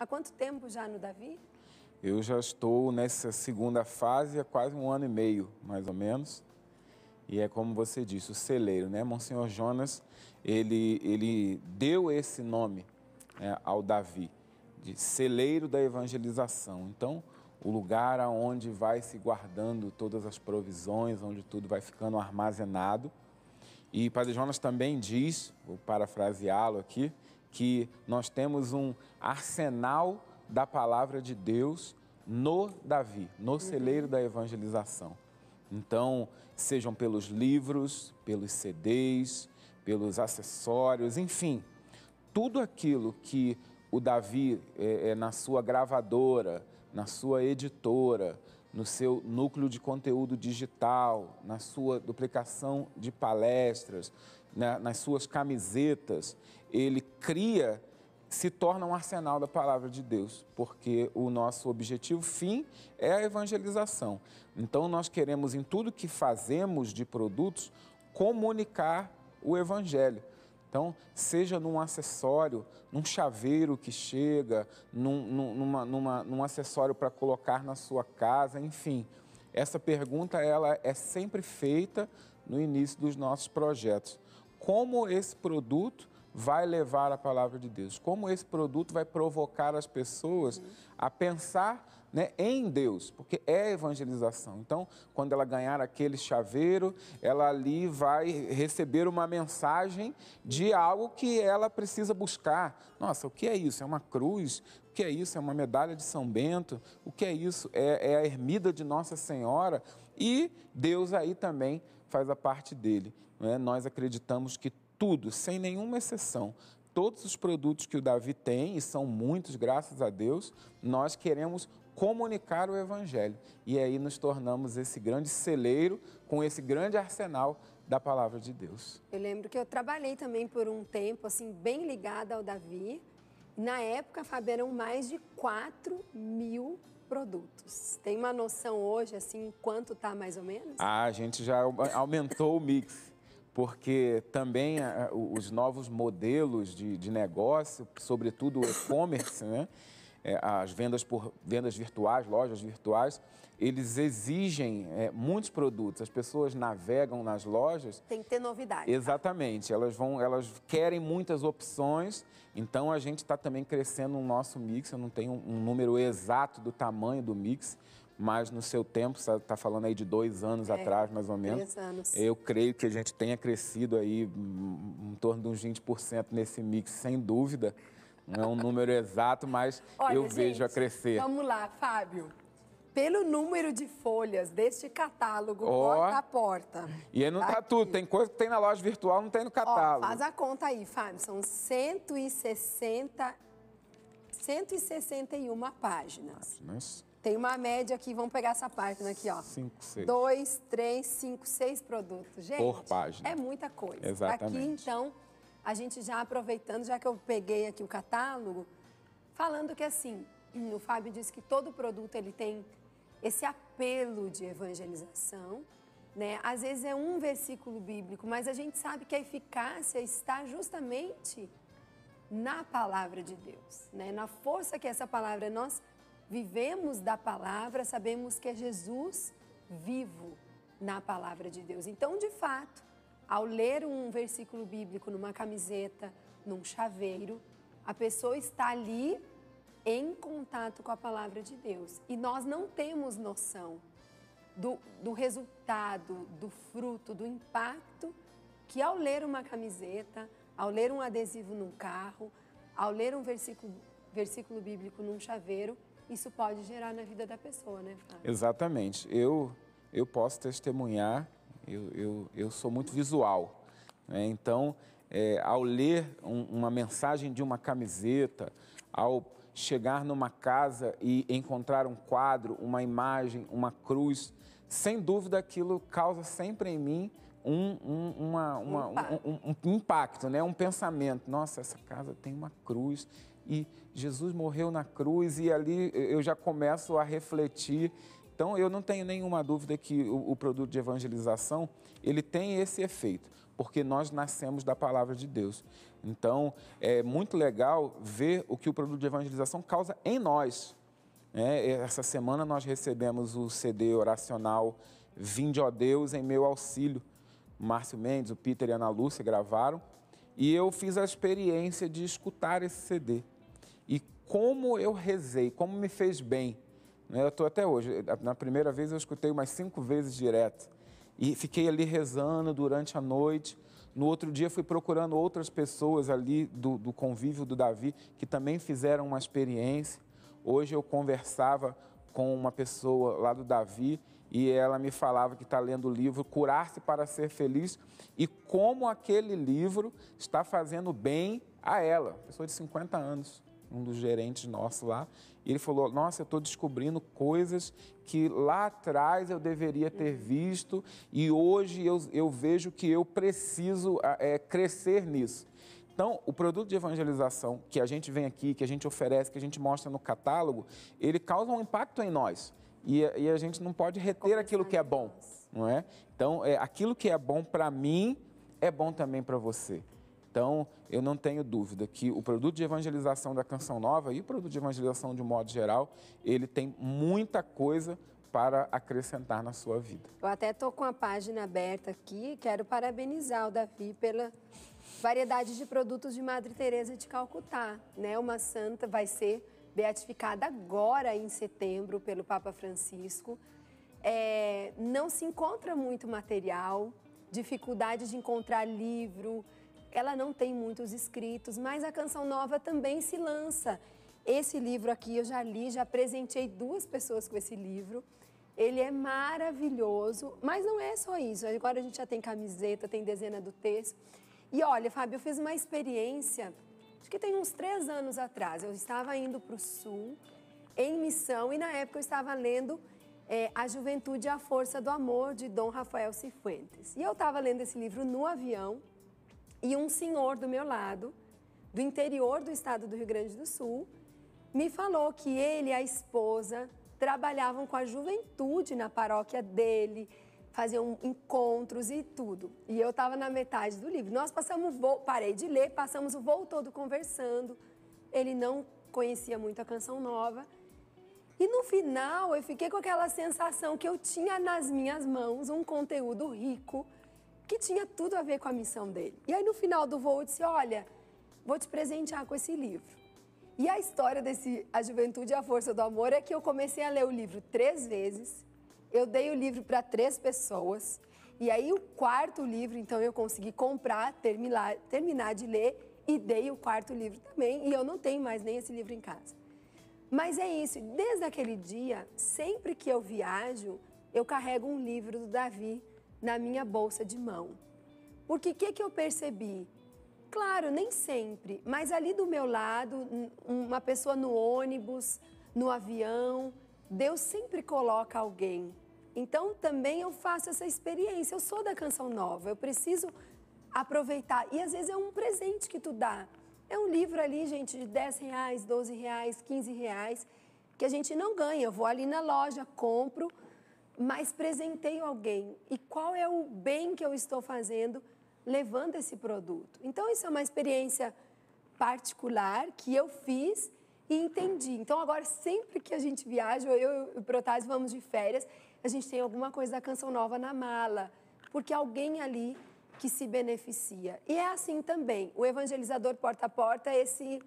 Há quanto tempo já no Davi? Eu já estou nessa segunda fase há quase um ano e meio, mais ou menos. E é como você disse, o celeiro, né? Monsenhor Jonas, ele, ele deu esse nome né, ao Davi, de celeiro da evangelização. Então, o lugar aonde vai se guardando todas as provisões, onde tudo vai ficando armazenado. E Padre Jonas também diz, vou parafraseá-lo aqui, que nós temos um arsenal da palavra de Deus no Davi, no uhum. celeiro da evangelização. Então, sejam pelos livros, pelos CDs, pelos acessórios, enfim, tudo aquilo que o Davi, é, é, na sua gravadora, na sua editora, no seu núcleo de conteúdo digital, na sua duplicação de palestras, na, nas suas camisetas, ele cria se torna um arsenal da palavra de Deus, porque o nosso objetivo fim é a evangelização. Então nós queremos em tudo que fazemos de produtos comunicar o evangelho. Então, seja num acessório, num chaveiro que chega, num, numa, numa, num acessório para colocar na sua casa, enfim. Essa pergunta ela é sempre feita no início dos nossos projetos. Como esse produto vai levar a palavra de Deus, como esse produto vai provocar as pessoas a pensar né, em Deus, porque é evangelização. Então, quando ela ganhar aquele chaveiro, ela ali vai receber uma mensagem de algo que ela precisa buscar. Nossa, o que é isso? É uma cruz? O que é isso? É uma medalha de São Bento? O que é isso? É, é a ermida de Nossa Senhora? E Deus aí também faz a parte dele. Né? Nós acreditamos que tudo, sem nenhuma exceção. Todos os produtos que o Davi tem, e são muitos, graças a Deus, nós queremos comunicar o Evangelho. E aí nos tornamos esse grande celeiro com esse grande arsenal da palavra de Deus. Eu lembro que eu trabalhei também por um tempo, assim, bem ligada ao Davi. Na época, Fábio, eram mais de 4 mil produtos. Tem uma noção hoje, assim, quanto está mais ou menos? Ah, a gente já aumentou o mix porque também os novos modelos de, de negócio, sobretudo o e-commerce, né? É, as vendas por vendas virtuais, lojas virtuais, eles exigem é, muitos produtos. As pessoas navegam nas lojas. Tem que ter novidade. Tá? Exatamente. Tá? Elas vão, elas querem muitas opções. Então a gente está também crescendo o nosso mix. Eu não tenho um número exato do tamanho do mix, mas no seu tempo, você está falando aí de dois anos é, atrás, mais ou menos. Dois anos. Eu creio que a gente tenha crescido aí em torno de uns 20% nesse mix, sem dúvida. Não é um número exato, mas Olha, eu gente, vejo a crescer. Vamos lá, Fábio. Pelo número de folhas deste catálogo, oh. porta a porta. E aí não tá, tá tudo, tem coisa que tem na loja virtual, não tem no catálogo. faz a conta aí, Fábio. São 160 161 páginas. Páginas. Tem uma média aqui, vamos pegar essa página aqui, ó. Cinco, seis. Dois, três, cinco, seis produtos. Gente, Por página. é muita coisa. Exatamente. Aqui, então, a gente já aproveitando, já que eu peguei aqui o catálogo, falando que assim, o Fábio disse que todo produto ele tem esse apelo de evangelização, né? Às vezes é um versículo bíblico, mas a gente sabe que a eficácia está justamente na palavra de Deus, né? Na força que essa palavra é nós vivemos da palavra, sabemos que é Jesus vivo na palavra de Deus. Então, de fato, ao ler um versículo bíblico numa camiseta, num chaveiro, a pessoa está ali em contato com a palavra de Deus. E nós não temos noção do, do resultado, do fruto, do impacto que ao ler uma camiseta, ao ler um adesivo num carro, ao ler um versículo, versículo bíblico num chaveiro, isso pode gerar na vida da pessoa, né, Fábio? Exatamente. Eu, eu posso testemunhar, eu, eu, eu sou muito visual. Né? Então, é, ao ler um, uma mensagem de uma camiseta, ao chegar numa casa e encontrar um quadro, uma imagem, uma cruz, sem dúvida aquilo causa sempre em mim um, um, uma, uma, um, impacto. um, um, um impacto, né? um pensamento. Nossa, essa casa tem uma cruz, e Jesus morreu na cruz e ali eu já começo a refletir. Então eu não tenho nenhuma dúvida que o, o produto de evangelização ele tem esse efeito, porque nós nascemos da palavra de Deus. Então é muito legal ver o que o produto de evangelização causa em nós. É, essa semana nós recebemos o CD oracional Vinde, ó Deus, em meu auxílio. Márcio Mendes, o Peter e a Ana Lúcia gravaram. E eu fiz a experiência de escutar esse CD como eu rezei, como me fez bem. Né? Eu estou até hoje, eh, na primeira vez eu escutei umas cinco vezes direto. E fiquei ali rezando durante a noite. No outro dia fui procurando outras pessoas ali do, do convívio do Davi que também fizeram uma experiência. Hoje eu conversava com uma pessoa lá do Davi e ela me falava que está lendo o livro Curar-se para Ser Feliz e como aquele livro está fazendo bem a ela, pessoa de 50 anos um dos gerentes nossos lá, e ele falou: Nossa, eu estou descobrindo coisas que lá atrás eu deveria ter uhum. visto e hoje eu, eu vejo que eu preciso é, crescer nisso. Então, o produto de evangelização que a gente vem aqui, que a gente oferece, que a gente mostra no catálogo, ele causa um impacto em nós. E, e a gente não pode reter aquilo que é bom, não é? Então, é, aquilo que é bom para mim é bom também para você. Então, eu não tenho dúvida que o produto de evangelização da Canção Nova e o produto de evangelização de um modo geral, ele tem muita coisa para acrescentar na sua vida. Eu até estou com a página aberta aqui, quero parabenizar o Davi pela variedade de produtos de Madre Teresa de Calcutá, né? Uma santa vai ser beatificada agora em setembro pelo Papa Francisco. É, não se encontra muito material, dificuldade de encontrar livro, ela não tem muitos escritos, mas a Canção Nova também se lança. Esse livro aqui eu já li, já presenteei duas pessoas com esse livro. Ele é maravilhoso, mas não é só isso. Agora a gente já tem camiseta, tem dezena do texto. E olha, Fábio, eu fiz uma experiência, acho que tem uns três anos atrás. Eu estava indo para o Sul, em missão, e na época eu estava lendo é, A Juventude e a Força do Amor, de Dom Rafael Cifuentes. E eu estava lendo esse livro no avião, e um senhor do meu lado, do interior do estado do Rio Grande do Sul, me falou que ele e a esposa trabalhavam com a juventude na paróquia dele, faziam encontros e tudo. E eu estava na metade do livro. Nós passamos, parei de ler, passamos o voo todo conversando. Ele não conhecia muito a canção nova. E no final eu fiquei com aquela sensação que eu tinha nas minhas mãos um conteúdo rico que tinha tudo a ver com a missão dele. E aí no final do voo eu disse: Olha, vou te presentear com esse livro. E a história desse A Juventude e a Força do Amor é que eu comecei a ler o livro três vezes, eu dei o livro para três pessoas, e aí o quarto livro, então eu consegui comprar, terminar, terminar de ler e dei o quarto livro também, e eu não tenho mais nem esse livro em casa. Mas é isso, desde aquele dia, sempre que eu viajo, eu carrego um livro do Davi na minha bolsa de mão. Porque o que, que eu percebi? Claro, nem sempre, mas ali do meu lado, uma pessoa no ônibus, no avião, Deus sempre coloca alguém. Então também eu faço essa experiência. Eu sou da canção nova, eu preciso aproveitar. E às vezes é um presente que tu dá. É um livro ali, gente, de 10 reais, 12 reais, 15 reais, que a gente não ganha. Eu vou ali na loja, compro mas presenteio alguém. E qual é o bem que eu estou fazendo levando esse produto? Então, isso é uma experiência particular que eu fiz e entendi. Então, agora, sempre que a gente viaja, eu e o Protásio vamos de férias, a gente tem alguma coisa da canção nova na mala, porque alguém ali que se beneficia. E é assim também, o evangelizador porta a porta, esse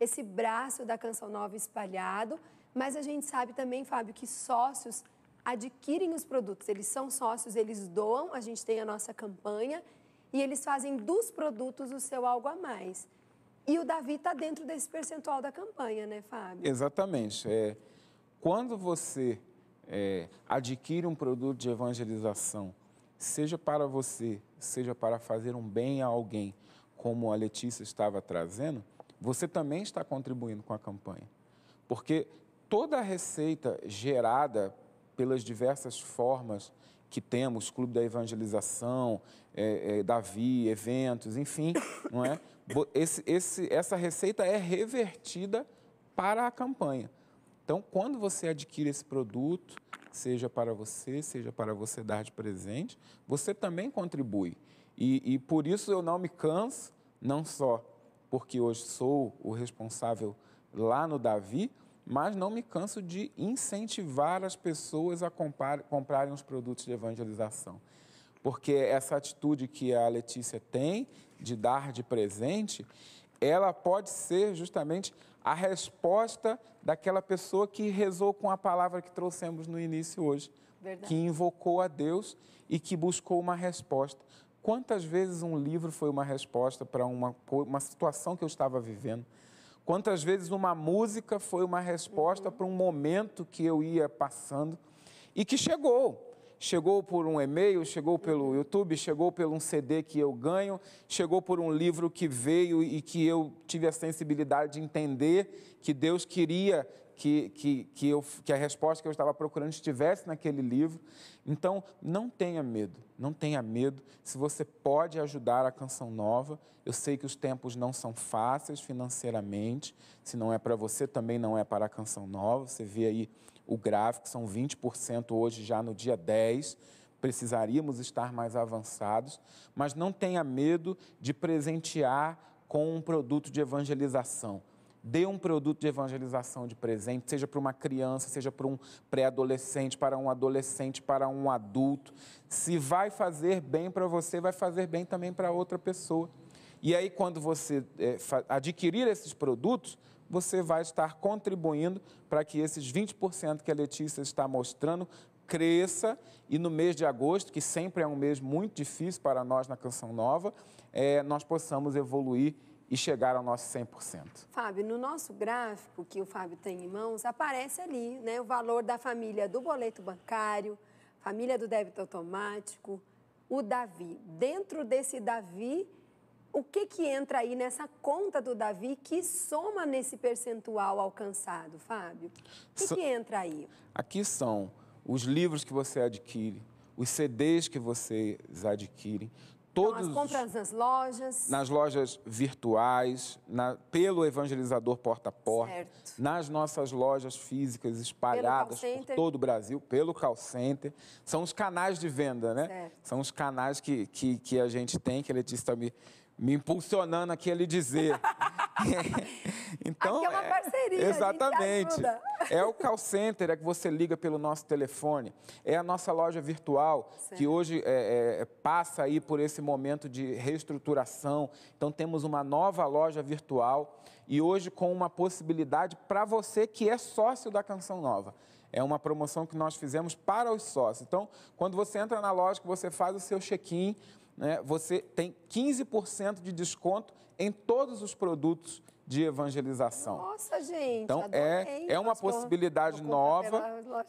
esse braço da canção nova espalhado, mas a gente sabe também, Fábio, que sócios adquirem os produtos. Eles são sócios, eles doam, a gente tem a nossa campanha e eles fazem dos produtos o seu algo a mais. E o Davi está dentro desse percentual da campanha, né, Fábio? Exatamente. É, quando você é, adquire um produto de evangelização, seja para você, seja para fazer um bem a alguém, como a Letícia estava trazendo, você também está contribuindo com a campanha. Porque toda a receita gerada pelas diversas formas que temos, Clube da Evangelização, é, é, Davi, eventos, enfim, não é? Esse, esse, essa receita é revertida para a campanha. Então, quando você adquire esse produto, seja para você, seja para você dar de presente, você também contribui. E, e por isso eu não me canso, não só porque hoje sou o responsável lá no Davi, mas não me canso de incentivar as pessoas a comprar, comprarem os produtos de evangelização. Porque essa atitude que a Letícia tem de dar de presente, ela pode ser justamente a resposta daquela pessoa que rezou com a palavra que trouxemos no início hoje, Verdade. que invocou a Deus e que buscou uma resposta. Quantas vezes um livro foi uma resposta para uma, uma situação que eu estava vivendo? Quantas vezes uma música foi uma resposta uhum. para um momento que eu ia passando e que chegou. Chegou por um e-mail, chegou pelo YouTube, chegou por um CD que eu ganho, chegou por um livro que veio e que eu tive a sensibilidade de entender que Deus queria que, que, que, eu, que a resposta que eu estava procurando estivesse naquele livro. Então, não tenha medo, não tenha medo. Se você pode ajudar a Canção Nova, eu sei que os tempos não são fáceis financeiramente, se não é para você, também não é para a Canção Nova. Você vê aí o gráfico, são 20% hoje já no dia 10, precisaríamos estar mais avançados, mas não tenha medo de presentear com um produto de evangelização. Dê um produto de evangelização de presente, seja para uma criança, seja para um pré-adolescente, para um adolescente, para um adulto. Se vai fazer bem para você, vai fazer bem também para outra pessoa. E aí, quando você é, adquirir esses produtos, você vai estar contribuindo para que esses 20% que a Letícia está mostrando cresça e no mês de agosto, que sempre é um mês muito difícil para nós na Canção Nova, é, nós possamos evoluir e chegar ao nosso 100%. Fábio, no nosso gráfico que o Fábio tem em mãos, aparece ali né, o valor da família do boleto bancário, família do débito automático, o Davi. Dentro desse Davi, o que, que entra aí nessa conta do Davi que soma nesse percentual alcançado, Fábio? O que, so... que entra aí? Aqui são os livros que você adquire, os CDs que vocês adquirem, todos. Então, as compras nas lojas. Nas lojas virtuais, na, pelo evangelizador porta a porta. Certo. Nas nossas lojas físicas espalhadas por todo o Brasil, pelo call center. São os canais de venda, né? Certo. São os canais que, que, que a gente tem, que a Letícia está me me impulsionando aqui a lhe dizer. então, aqui é uma é, parceria. exatamente. É o call center, é que você liga pelo nosso telefone. É a nossa loja virtual, que hoje é, é, passa aí por esse momento de reestruturação. Então, temos uma nova loja virtual e hoje com uma possibilidade para você que é sócio da Canção Nova. É uma promoção que nós fizemos para os sócios. Então, quando você entra na loja, você faz o seu check-in, né, você tem 15% de desconto em todos os produtos de evangelização. Nossa, gente! Então, é, é uma possibilidade nova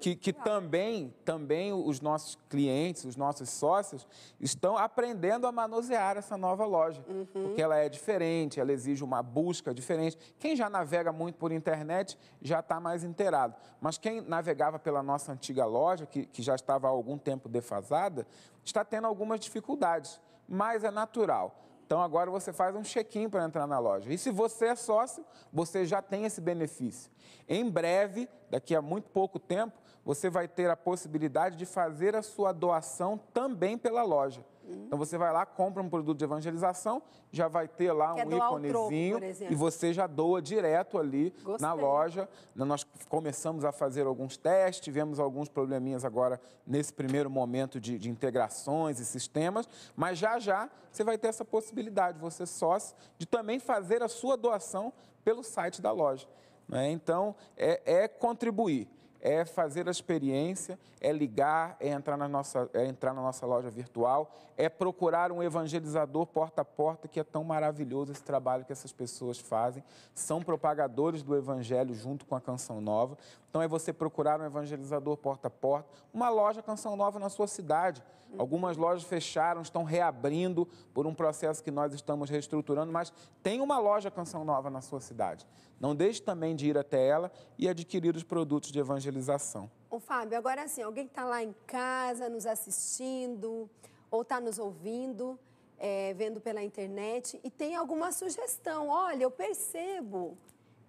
que, que também, também os nossos clientes, os nossos sócios, estão aprendendo a manusear essa nova loja, uhum. porque ela é diferente, ela exige uma busca diferente. Quem já navega muito por internet já está mais inteirado, mas quem navegava pela nossa antiga loja, que, que já estava há algum tempo defasada, está tendo algumas dificuldades, mas é natural. Então agora você faz um check-in para entrar na loja. E se você é sócio, você já tem esse benefício. Em breve, daqui a muito pouco tempo, você vai ter a possibilidade de fazer a sua doação também pela loja. Uhum. Então você vai lá, compra um produto de evangelização, já vai ter lá Quer um íconezinho e você já doa direto ali Gostei. na loja. Nós começamos a fazer alguns testes, tivemos alguns probleminhas agora nesse primeiro momento de, de integrações e sistemas, mas já já você vai ter essa possibilidade, você sócio, de também fazer a sua doação pelo site da loja. Né? Então, é, é contribuir é fazer a experiência, é ligar, é entrar na nossa, é entrar na nossa loja virtual, é procurar um evangelizador porta a porta, que é tão maravilhoso esse trabalho que essas pessoas fazem. São propagadores do evangelho junto com a Canção Nova. Então é você procurar um evangelizador porta a porta, uma loja Canção Nova na sua cidade. Algumas lojas fecharam, estão reabrindo por um processo que nós estamos reestruturando, mas tem uma loja Canção Nova na sua cidade. Não deixe também de ir até ela e adquirir os produtos de evangelização. Ô Fábio, agora assim, alguém que está lá em casa nos assistindo ou está nos ouvindo, é, vendo pela internet e tem alguma sugestão. Olha, eu percebo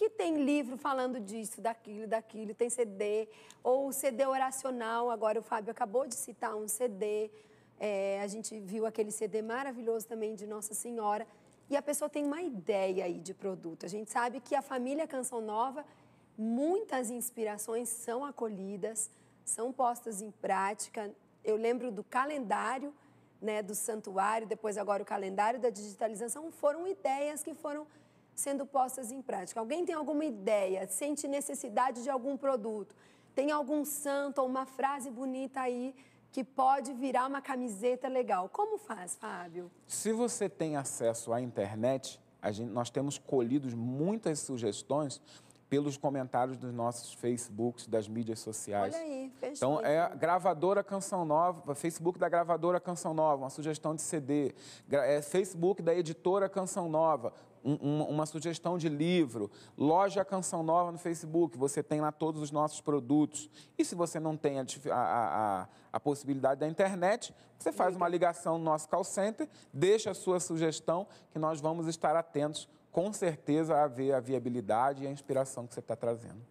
que tem livro falando disso, daquilo, daquilo, tem CD, ou CD oracional, agora o Fábio acabou de citar um CD, é, a gente viu aquele CD maravilhoso também de Nossa Senhora, e a pessoa tem uma ideia aí de produto. A gente sabe que a família Canção Nova, muitas inspirações são acolhidas, são postas em prática. Eu lembro do calendário, né, do santuário, depois agora o calendário da digitalização, foram ideias que foram sendo postas em prática. Alguém tem alguma ideia, sente necessidade de algum produto, tem algum santo ou uma frase bonita aí que pode virar uma camiseta legal. Como faz, Fábio? Se você tem acesso à internet, gente, nós temos colhido muitas sugestões pelos comentários dos nossos Facebooks, das mídias sociais. Olha aí, fechou. Então, é gravadora Canção Nova, Facebook da gravadora Canção Nova, uma sugestão de CD, é Facebook da editora Canção Nova, um, uma, sugestão de livro, loja Canção Nova no Facebook, você tem lá todos os nossos produtos. E se você não tem a, a, a, a possibilidade da internet, você faz uma ligação no nosso call center, deixa a sua sugestão, que nós vamos estar atentos, com certeza, a ver a viabilidade e a inspiração que você está trazendo.